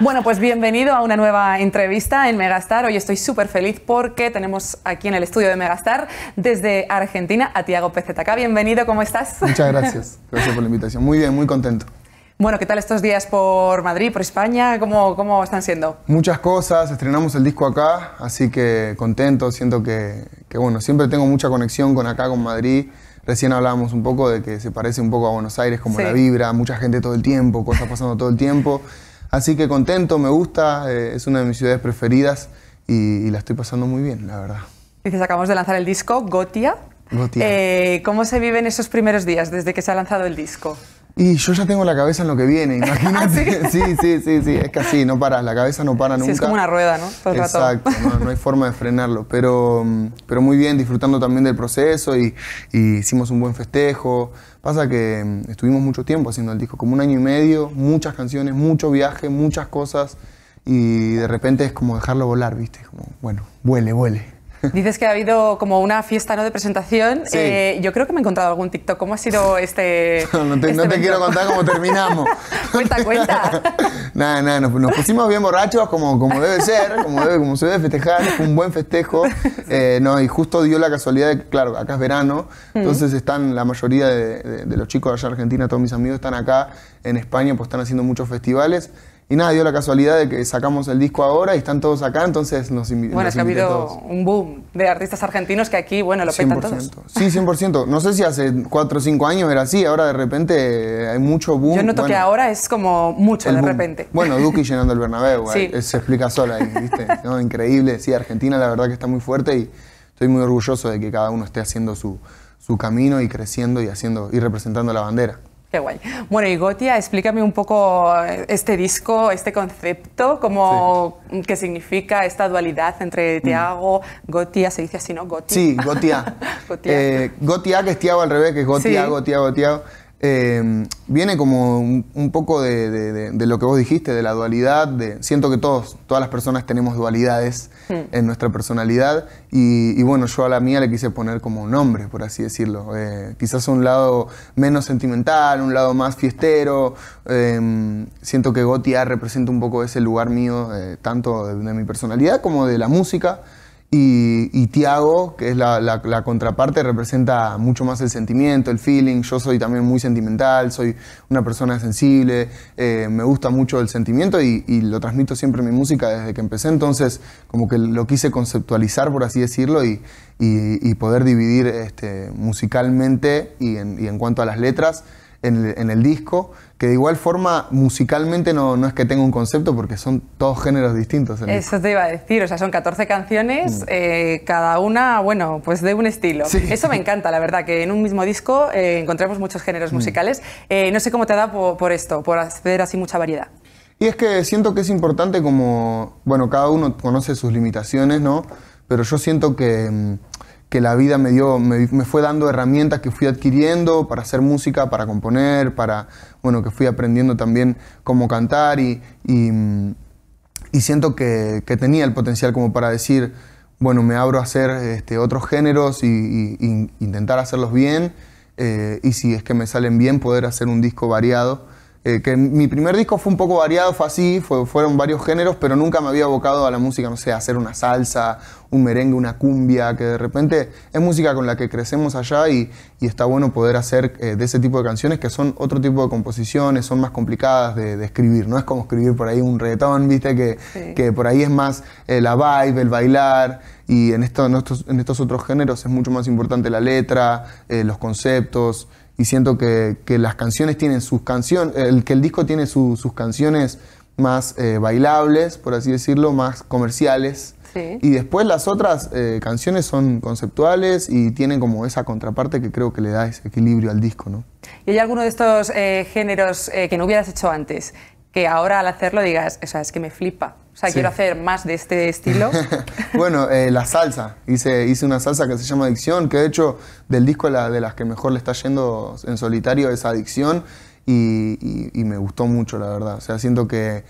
Bueno, pues bienvenido a una nueva entrevista en Megastar. Hoy estoy súper feliz porque tenemos aquí en el estudio de Megastar desde Argentina a Tiago Acá. Bienvenido, ¿cómo estás? Muchas gracias. Gracias por la invitación. Muy bien, muy contento. Bueno, ¿qué tal estos días por Madrid, por España? ¿Cómo, cómo están siendo? Muchas cosas, estrenamos el disco acá, así que contento, siento que, que bueno, siempre tengo mucha conexión con acá, con Madrid. Recién hablábamos un poco de que se parece un poco a Buenos Aires, como la vibra, mucha gente todo el tiempo, cosas pasando todo el tiempo. Así que contento, me gusta, eh, es una de mis ciudades preferidas y, la estoy pasando muy bien, la verdad. Y acabamos de lanzar el disco Gotia. Gotia. Eh, ¿Cómo se viven esos primeros días desde que se ha lanzado el disco? Y yo ya tengo la cabeza en lo que viene, ah, imagínate. sí? sí, sí, sí, Es que así, no paras, la cabeza no para nunca. es como una rueda, ¿no? Exacto, No, hay forma de frenarlo. Pero, pero muy bien, disfrutando también del proceso y, hicimos un buen festejo. Pasa que mm, estuvimos mucho tiempo haciendo el disco, como un año y medio, muchas canciones, mucho viaje, muchas cosas. Y de repente es como dejarlo volar, ¿viste? Como, bueno, vuele, vuele. Dices que ha habido como una fiesta ¿no? de presentación. Eh, yo creo que me he encontrado algún TikTok. ¿Cómo ha sido este.? no, te, este quiero contar cómo terminamos. cuenta, cuenta. Nada, nada, nos, pusimos bien borrachos, como, debe ser, como, como se debe festejar. Fue un buen festejo. Eh, no, y justo dio la casualidad de, que, claro, acá es verano. Mm. Entonces están la mayoría de, de los chicos allá en Argentina, todos mis amigos están acá. En España, pues están haciendo muchos festivales. Y nada, dio la casualidad de que sacamos el disco ahora y están todos acá, entonces nos invitamos. Bueno, es que ha habido un boom de artistas argentinos que aquí, bueno, lo petan todos. Sí, 100%. No sé si hace 4 o 5 años era así, ahora de repente hay mucho boom. Yo noto que ahora es como mucho de repente. Bueno, Duki llenando el Bernabéu, se eh, explica sola ahí, ¿viste? Increíble, sí, Argentina la verdad que está muy fuerte y estoy muy orgulloso de que cada uno esté haciendo su, su camino y creciendo y, haciendo, y representando la bandera. Qué guay. Bueno, y Gotia, explícame un poco eh, este disco, este concepto, como que qué significa esta dualidad entre mm. Tiago, Gotia, se dice así, ¿no? Gotia. Sí, Gotia. Eh, Gotia. que es Tiago al revés, que es Gotia, Gotia, Gotia. Gotia. Eh, viene como un, poco de, lo que vos dijiste, de la dualidad. De, siento que todos, todas las personas tenemos dualidades hmm. en nuestra personalidad y, bueno, yo a la mía le quise poner como un nombre, por así decirlo. Eh, quizás un lado menos sentimental, un lado más fiestero. Em, siento que Gotia representa un poco ese lugar mío, eh, tanto de mi personalidad como de la música. Y, Tiago, que es la, contraparte, representa mucho más el sentimiento, el feeling. Yo soy también muy sentimental, soy una persona sensible, eh, me gusta mucho el sentimiento y, lo transmito siempre en mi música desde que empecé. Entonces, como que lo quise conceptualizar, por así decirlo, y, poder dividir este, musicalmente y en cuanto a las letras en el, disco, que de igual forma musicalmente no, no, es que tenga un concepto porque son todos géneros distintos. Eso te iba a decir, o sea, son 14 canciones, mm. eh, cada una, bueno, pues de un estilo. Eso me encanta, la verdad, que en un mismo disco eh, encontramos muchos géneros mm. musicales. Eh, no sé cómo te da por, por esto, por acceder así mucha variedad. Y es que siento que es importante como, bueno, cada uno conoce sus limitaciones, ¿no? Pero yo siento que mm, que la vida me dio, me, fue dando herramientas que fui adquiriendo para hacer música, para componer, para, bueno, que fui aprendiendo también cómo cantar y, mm, siento que, tenía el potencial como para decir, bueno, me abro a hacer este, otros géneros e intentar hacerlos bien eh, y si es que me salen bien poder hacer un disco variado eh, que mi primer disco fue un poco variado, fue así, fueron varios géneros, pero nunca me había abocado a la música, no sé, hacer una salsa, un merengue, una cumbia, que de repente es música con la que crecemos allá y, está bueno poder hacer eh, de ese tipo de canciones que son otro tipo de composiciones, son más complicadas de, escribir, no es como escribir por ahí un reggaetón, viste, que, por ahí es más eh, la vibe, el bailar, y estos, en, estos, otros géneros es mucho más importante la letra, los conceptos y siento que, las canciones tienen sus canciones, el, que el disco tiene sus canciones más eh, bailables, por así decirlo, más comerciales. Y después las otras eh, canciones son conceptuales y tienen como esa contraparte que creo que le da ese equilibrio al disco, ¿no? ¿Y hay alguno de estos eh, géneros que no hubieras hecho antes ahora al hacerlo digas, o sea, es que me flipa. O sea, quiero hacer más de este estilo. bueno, eh, la salsa. Hice, hice una salsa que se llama Adicción, que de hecho del disco la, de las que mejor le está yendo en solitario es Adicción. Y, me gustó mucho, la verdad. O sea, siento que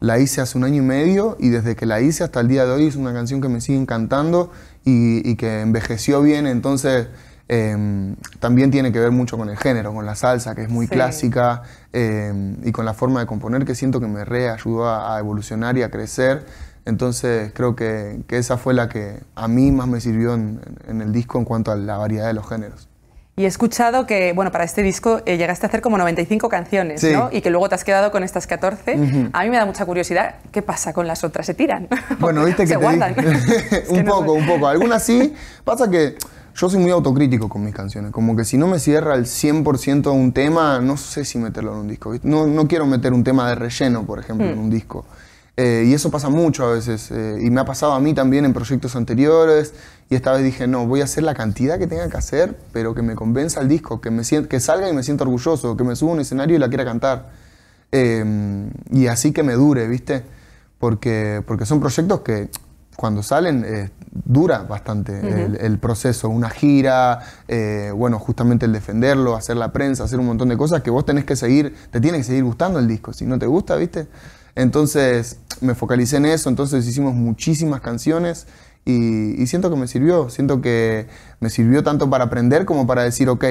la hice hace un año y medio y desde que la hice hasta el día de hoy es una canción que me sigue encantando y, y que envejeció bien. Entonces Em, también tiene que ver mucho con el género, con la salsa, que es muy clásica, em, y con la forma de componer, que siento que me reayudó a, evolucionar y a crecer. Entonces creo que, esa fue la que a mí más me sirvió en, el disco en cuanto a la variedad de los géneros. Y he escuchado que, bueno, para este disco eh, llegaste a hacer como 95 canciones, ¿no? Y que luego te has quedado con estas 14. A mí me da mucha curiosidad, ¿qué pasa con las otras? ¿Se tiran? Bueno, viste que... Se un poco, un poco. Algunas sí. Pasa que yo soy muy autocrítico con mis canciones, como que si no me cierra el 100% un tema, no sé si meterlo en un disco. No, quiero meter un tema de relleno, por ejemplo, en hmm. un disco. Eh, y eso pasa mucho a veces. Eh, y me ha pasado a mí también en proyectos anteriores. Y esta vez dije, no, voy a hacer la cantidad que tenga que hacer, pero que me convenza el disco, que, me que salga y me sienta orgulloso, que me suba a un escenario y la quiera cantar. Em, y así que me dure, ¿viste? Porque, porque son proyectos que cuando salen eh, dura bastante el, proceso, una gira, eh, bueno, justamente el defenderlo, hacer la prensa, hacer un montón de cosas que vos tenés que seguir, te tiene que seguir gustando el disco, si no te gusta, ¿viste? Entonces me focalicé en eso, entonces hicimos muchísimas canciones y, y siento que me sirvió, siento que me sirvió tanto para aprender como para decir, ok,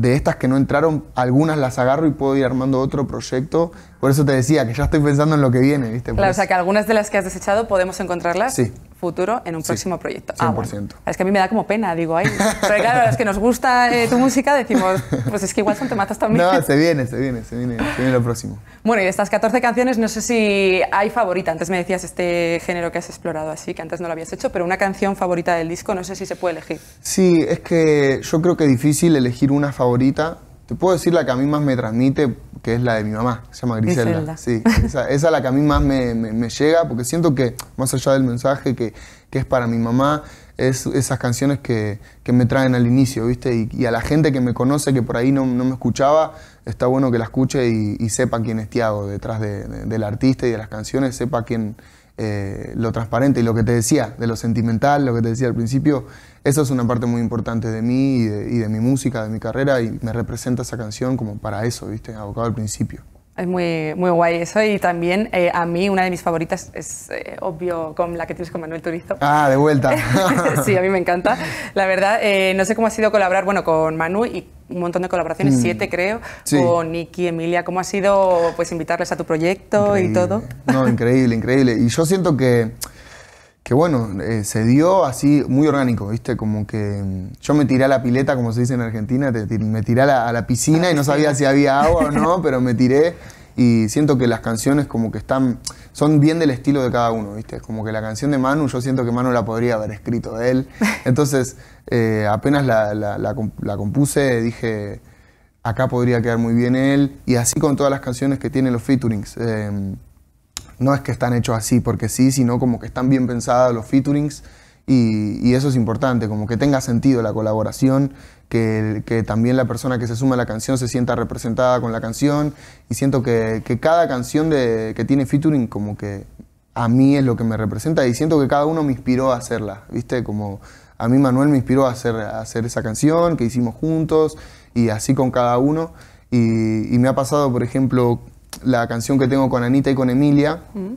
de estas que no entraron, algunas las agarro y puedo ir armando otro proyecto. Por eso te decía que ya estoy pensando en lo que viene, ¿viste? claro, o sea que algunas de las que has desechado podemos encontrarlas. Sí futuro en un próximo proyecto. 100%. Ah, es que a mí me da como pena, digo, ay. Pero claro, los que nos gusta eh, tu música, decimos, pues es que igual son temazos también. No, se viene, se viene, se viene, se viene lo próximo. Bueno, y de estas 14 canciones, no sé si hay favorita. Antes me decías este género que has explorado así, que antes no lo habías hecho, pero una canción favorita del disco, no sé si se puede elegir. Sí, es que yo creo que es difícil elegir una favorita te puedo decir la que a mí más me transmite, que es la de mi mamá, se llama Griselda. Sí, esa, es la que a mí más me, llega, porque siento que, más allá del mensaje que, es para mi mamá, es esas canciones que, me traen al inicio, ¿viste? Y, a la gente que me conoce, que por ahí no, me escuchaba, está bueno que la escuche y, sepa quién es Tiago detrás del artista y de las canciones, sepa quién, eh, lo transparente y lo que te decía, de lo sentimental, lo que te decía al principio, eso es una parte muy importante de mí y de, y de mi música, de mi carrera, y me representa esa canción como para eso, ¿viste? Abocado al principio. Es muy, guay eso y también eh, a mí una de mis favoritas es eh, obvio con la que tienes con Manuel Turizo. Ah, de vuelta. sí, a mí me encanta. La verdad, eh, no sé cómo ha sido colaborar, bueno, con Manu y un montón de colaboraciones, mm. siete creo, con Nicky, Emilia, ¿cómo ha sido pues invitarles a tu proyecto y todo? No, increíble, increíble. Y yo siento que que bueno, eh, se dio así muy orgánico, ¿viste? Como que mm, yo me tiré a la pileta, como se dice en Argentina, me tiré a la, piscina y no sabía si había agua o no, pero me tiré y siento que las canciones como que están, son bien del estilo de cada uno, ¿viste? Como que la canción de Manu, yo siento que Manu la podría haber escrito él. Entonces, eh, apenas la, compuse, dije, acá podría quedar muy bien él, y así con todas las canciones que tienen los featurings. Em, no es que están hechos así porque sí, sino como que están bien pensados los featurings y, eso es importante, como que tenga sentido la colaboración, que, también la persona que se suma a la canción se sienta representada con la canción y siento que, cada canción que tiene featuring como que a mí es lo que me representa y siento que cada uno me inspiró a hacerla, ¿viste? Como a mí Manuel me inspiró a hacer, esa canción que hicimos juntos y así con cada uno. y me ha pasado, por ejemplo, la canción que tengo con Anita y con Emilia. Mm.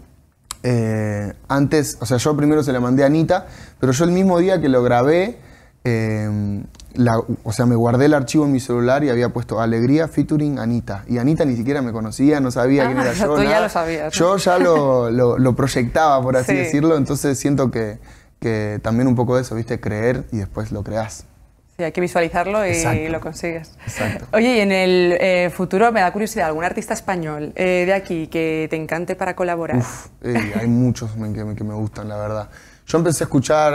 Eh, antes, o sea, yo primero se la mandé a Anita, pero yo el mismo día que lo grabé, eh, o sea, me guardé el archivo en mi celular y había puesto Alegría featuring Anita. Y Anita ni siquiera me conocía, no sabía quién era ah, yo. ya lo sabía Yo ya lo, proyectaba, por así decirlo, entonces siento que, que también un poco de eso, ¿viste? Creer y después lo creas Sí, hay que visualizarlo y lo consigues. Exacto. Oye, y en el eh, futuro me da curiosidad, ¿algún artista español eh, de aquí que te encante para colaborar? Eh, hay muchos que, me gustan, la verdad. Yo empecé a escuchar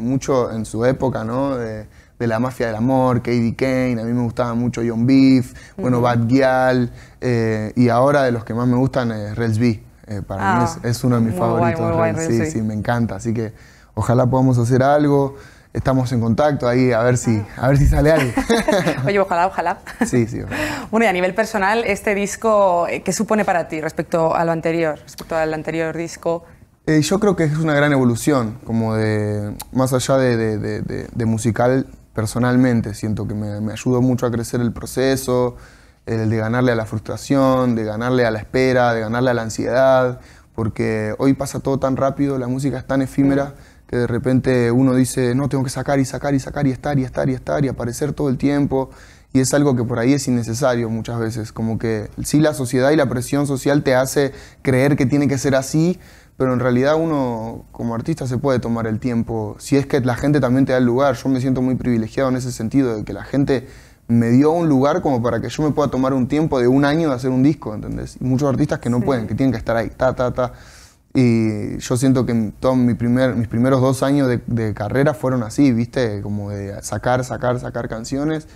mucho en su época, ¿no? De, la mafia del amor, Katie Kane, a mí me gustaba mucho John Beef, bueno, Bad Gyal, y ahora de los que más me gustan es Rels B. para mí ah, es, uno de mis favoritos. Guay, guay, sí, sí, me encanta. Así que ojalá podamos hacer algo estamos en contacto ahí a ver si, a ver si sale algo. Oye, ojalá, ojalá. Sí, sí. Bueno, y a nivel personal, este disco, eh, ¿qué supone para ti respecto a lo anterior, respecto al anterior disco? Eh, yo creo que es una gran evolución, como de, más allá de, musical, personalmente siento que me, me, ayudó mucho a crecer el proceso, el de ganarle a la frustración, de ganarle a la espera, de ganarle a la ansiedad, porque hoy pasa todo tan rápido, la música es tan efímera que de repente uno dice, no, tengo que sacar y sacar y sacar y estar y estar y estar y aparecer todo el tiempo. Y es algo que por ahí es innecesario muchas veces. Como que sí la sociedad y la presión social te hace creer que tiene que ser así, pero en realidad uno como artista se puede tomar el tiempo. Si es que la gente también te da el lugar, yo me siento muy privilegiado en ese sentido, de que la gente me dio un lugar como para que yo me pueda tomar un tiempo de un año de hacer un disco, ¿entendés? muchos artistas que no pueden, que tienen que estar ahí, ta, ta, ta. Y yo siento que todos mis primeros dos años de, carrera fueron así, ¿viste? Como de sacar, sacar, sacar canciones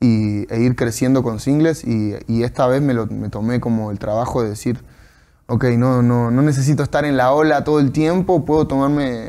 y, e ir creciendo con singles. Y, esta vez me, lo, me tomé como el trabajo de decir, ok, no, no, no necesito estar en la ola todo el tiempo, puedo tomarme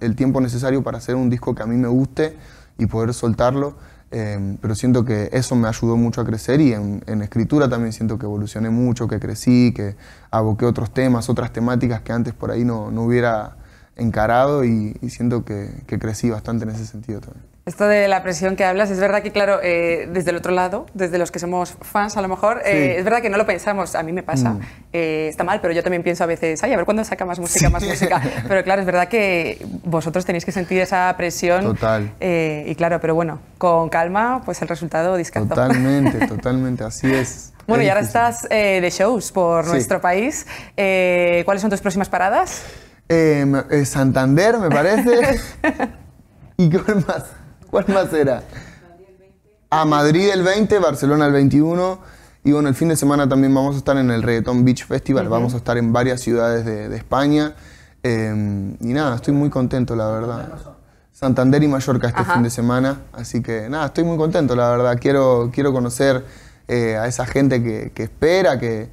el tiempo necesario para hacer un disco que a mí me guste y poder soltarlo. Em, pero siento que eso me ayudó mucho a crecer y en, escritura también siento que evolucioné mucho, que crecí, que aboqué otros temas, otras temáticas que antes por ahí no, hubiera encarado y, siento que crecí bastante en ese sentido también. Esto de la presión que hablas, es verdad que, claro, eh, desde el otro lado, desde los que somos fans a lo mejor, eh, es verdad que no lo pensamos, a mí me pasa, mm. eh, está mal, pero yo también pienso a veces, ay, a ver cuándo saca más música, más música. Pero claro, es verdad que vosotros tenéis que sentir esa presión. Total. y claro, pero bueno, con calma, pues el resultado discató. Totalmente, totalmente, así es. Bueno, y ahora estás de shows por nuestro país. ¿Cuáles son tus próximas paradas? Santander, me parece. ¿Y qué más? ¿Cuál más A Madrid el 20, Barcelona el 21. Y bueno, el fin de semana también vamos a estar en el Reggaeton Beach Festival. Vamos a estar en varias ciudades de, España. Em, y nada, estoy muy contento, la verdad. Santander y Mallorca este fin de semana. Así que nada, estoy muy contento, la verdad. Quiero, quiero conocer eh, a esa gente que espera, que,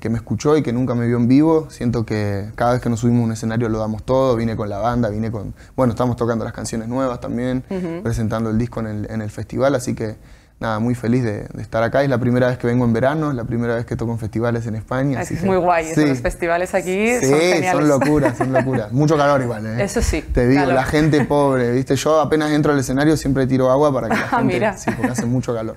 que, me escuchó y que nunca me vio en vivo. Siento que cada vez que nos subimos a un escenario lo damos todo. Vine con la banda, vine con. Bueno, estamos tocando las canciones nuevas también, presentando el disco en el, festival, así que. Nada, muy feliz de, estar acá. Es la primera vez que vengo en verano, es la primera vez que toco en festivales en España. Ah, es muy guay, sí. los festivales aquí son locuras, son locuras. Mucho calor igual, ¿eh? Eso sí. Te digo, la gente pobre, ¿viste? Yo apenas entro al escenario siempre tiro agua para que la ah, gente... Mira. Sí, porque hace mucho calor.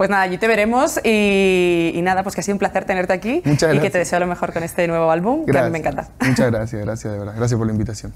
Pues nada, allí te veremos y, nada, pues que ha sido un placer tenerte aquí Muchas y que te deseo lo mejor con este nuevo álbum, que a mí me encanta. Muchas gracias, gracias de verdad. Gracias por la invitación.